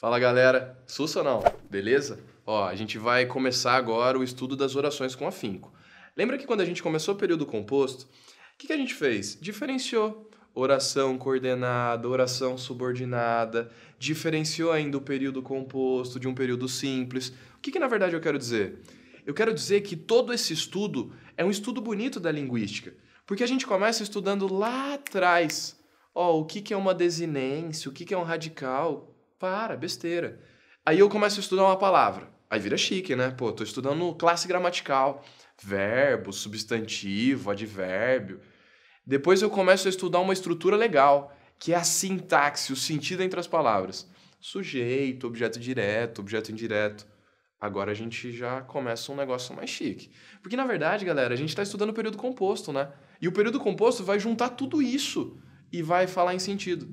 Fala galera, sussa ou não? Beleza? Ó, a gente vai começar agora o estudo das orações com afinco. Lembra que quando a gente começou o período composto, o que, que a gente fez? Diferenciou oração coordenada, oração subordinada, diferenciou ainda o período composto de um período simples. O que, que na verdade eu quero dizer? Eu quero dizer que todo esse estudo é um estudo bonito da linguística. Porque a gente começa estudando lá atrás. Ó, oh, o que, que é uma desinência, o que, que é um radical. Para, besteira. Aí eu começo a estudar uma palavra. Aí vira chique, né? Pô, tô estudando classe gramatical. Verbo, substantivo, advérbio. Depois eu começo a estudar uma estrutura legal, que é a sintaxe, o sentido entre as palavras. Sujeito, objeto direto, objeto indireto. Agora a gente já começa um negócio mais chique. Porque na verdade, galera, a gente está estudando o período composto, né? E o período composto vai juntar tudo isso e vai falar em sentido.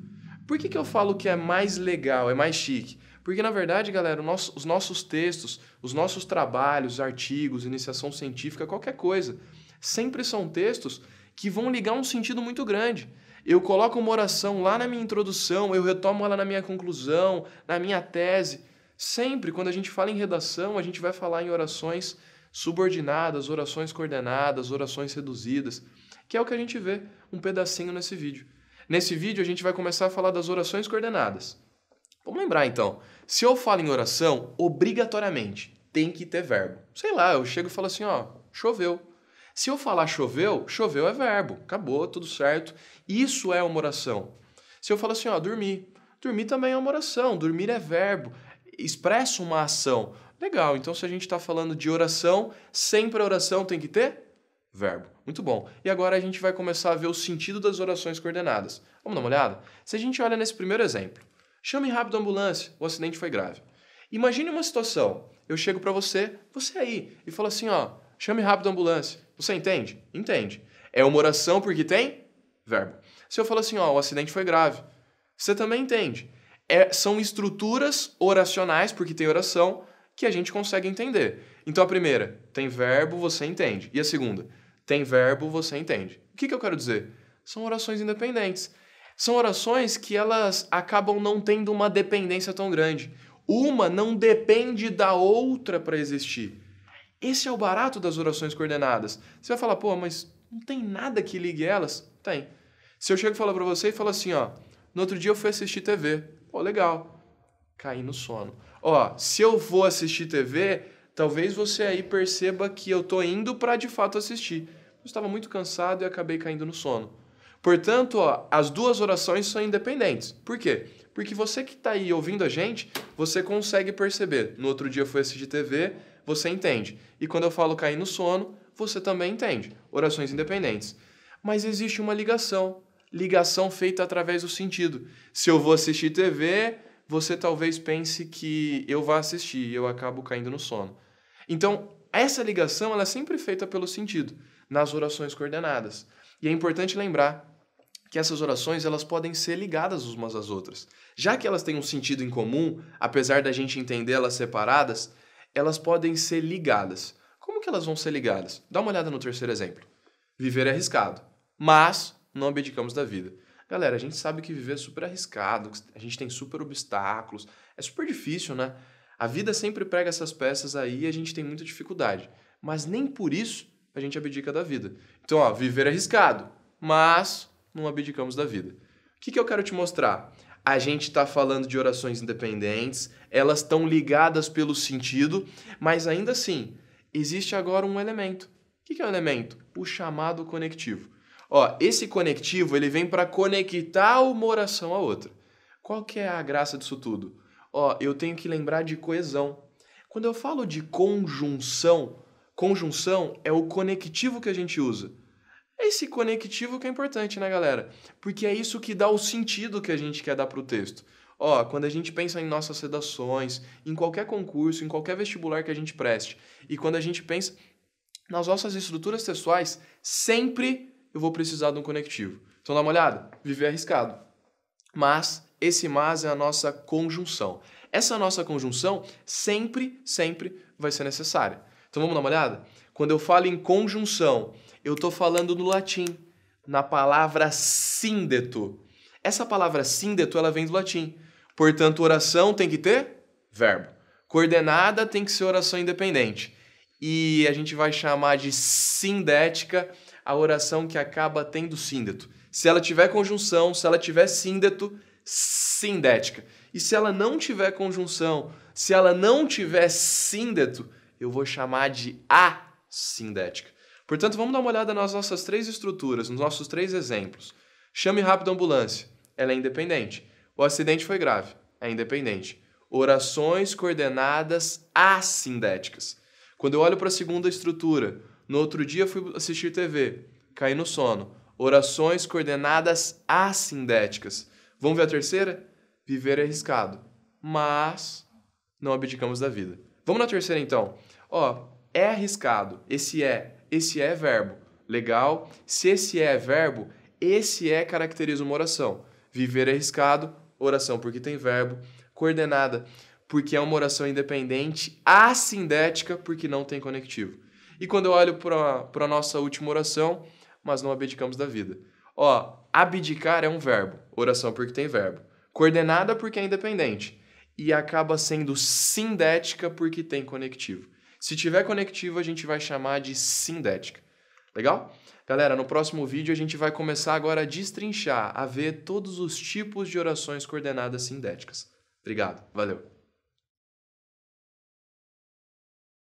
Por que, que eu falo que é mais legal, é mais chique? Porque, na verdade, galera, os nossos textos, os nossos trabalhos, artigos, iniciação científica, qualquer coisa, sempre são textos que vão ligar um sentido muito grande. Eu coloco uma oração lá na minha introdução, eu retomo ela na minha conclusão, na minha tese. Sempre, quando a gente fala em redação, a gente vai falar em orações subordinadas, orações coordenadas, orações reduzidas, que é o que a gente vê um pedacinho nesse vídeo. Nesse vídeo a gente vai começar a falar das orações coordenadas. Vamos lembrar então, se eu falo em oração, obrigatoriamente tem que ter verbo. Sei lá, eu chego e falo assim, ó, choveu. Se eu falar choveu, choveu é verbo, acabou, tudo certo. Isso é uma oração. Se eu falo assim, ó, dormir, dormir também é uma oração, dormir é verbo, expressa uma ação. Legal, então se a gente está falando de oração, sempre a oração tem que ter verbo. Muito bom. E agora a gente vai começar a ver o sentido das orações coordenadas. Vamos dar uma olhada? Se a gente olha nesse primeiro exemplo, chame rápido a ambulância, o acidente foi grave. Imagine uma situação, eu chego para você, você aí, e falo assim, ó, chame rápido a ambulância. Você entende? Entende. É uma oração porque tem verbo. Se eu falo assim, ó, o acidente foi grave, você também entende é, são estruturas oracionais, porque tem oração, que a gente consegue entender. Então a primeira, tem verbo, você entende. E a segunda, tem verbo, você entende. O que, que eu quero dizer? São orações independentes. São orações que elas acabam não tendo uma dependência tão grande. Uma não depende da outra para existir. Esse é o barato das orações coordenadas. Você vai falar, pô, mas não tem nada que ligue elas? Tem. Se eu chego e falar para você e falo assim, ó, no outro dia eu fui assistir TV. Pô, legal. Caí no sono. Ó, se eu vou assistir TV, talvez você aí perceba que eu tô indo para de fato assistir. Eu estava muito cansado e acabei caindo no sono. Portanto, ó, as duas orações são independentes. Por quê? Porque você que está aí ouvindo a gente, você consegue perceber. No outro dia foi assistir TV, você entende. E quando eu falo cair no sono, você também entende. Orações independentes. Mas existe uma ligação ligação feita através do sentido. Se eu vou assistir TV, você talvez pense que eu vá assistir e eu acabo caindo no sono. Então, essa ligação ela é sempre feita pelo sentido, nas orações coordenadas. E é importante lembrar que essas orações elas podem ser ligadas umas às outras. Já que elas têm um sentido em comum, apesar da gente entendê-las separadas, elas podem ser ligadas. Como que elas vão ser ligadas? Dá uma olhada no terceiro exemplo. Viver é arriscado, mas não abdicamos da vida. Galera, a gente sabe que viver é super arriscado, a gente tem super obstáculos, é super difícil, né? A vida sempre prega essas peças aí e a gente tem muita dificuldade. Mas nem por isso a gente abdica da vida. Então, ó, viver é arriscado, mas não abdicamos da vida. O que, que eu quero te mostrar? a gente está falando de orações independentes, elas estão ligadas pelo sentido, mas ainda assim, existe agora um elemento. O que é o um elemento? O chamado conectivo. Ó, esse conectivo ele vem para conectar uma oração à outra. Qual que é a graça disso tudo? Ó, eu tenho que lembrar de coesão. Quando eu falo de conjunção, conjunção é o conectivo que a gente usa. É esse conectivo que é importante, né, galera? Porque é isso que dá o sentido que a gente quer dar para o texto. Ó, quando a gente pensa em nossas redações, em qualquer concurso, em qualquer vestibular que a gente preste, e quando a gente pensa nas nossas estruturas textuais, sempre eu vou precisar de um conectivo. Então dá uma olhada, viver é arriscado. Mas esse mas é a nossa conjunção. Essa nossa conjunção sempre, sempre vai ser necessária. Então vamos dar uma olhada? Quando eu falo em conjunção, eu estou falando no latim, na palavra síndeto. Essa palavra síndeto ela vem do latim. Portanto, oração tem que ter verbo. Coordenada tem que ser oração independente. E a gente vai chamar de sindética a oração que acaba tendo síndeto. Se ela tiver conjunção, se ela tiver síndeto, sindética. E se ela não tiver conjunção, se ela não tiver síndeto, eu vou chamar de assindética. Portanto, vamos dar uma olhada nas nossas três estruturas, nos nossos três exemplos. Chame rápido a ambulância. Ela é independente. O acidente foi grave. É independente. Orações coordenadas assindéticas. Quando eu olho para a segunda estrutura, no outro dia fui assistir TV, caí no sono. Orações coordenadas assindéticas. Vamos ver a terceira? Viver é arriscado, mas não abdicamos da vida. Vamos na terceira então. Ó, é arriscado. Esse é, esse é verbo. Legal. Se esse é verbo, esse é caracteriza uma oração. Viver é arriscado, oração porque tem verbo, coordenada porque é uma oração independente, assindética porque não tem conectivo. E quando eu olho para a nossa última oração, mas não abdicamos da vida. Ó, abdicar é um verbo, oração porque tem verbo. Coordenada porque é independente. E acaba sendo sindética porque tem conectivo. Se tiver conectivo, a gente vai chamar de sindética. Legal? Galera, no próximo vídeo a gente vai começar agora a destrinchar, a ver todos os tipos de orações coordenadas sindéticas. Obrigado, valeu!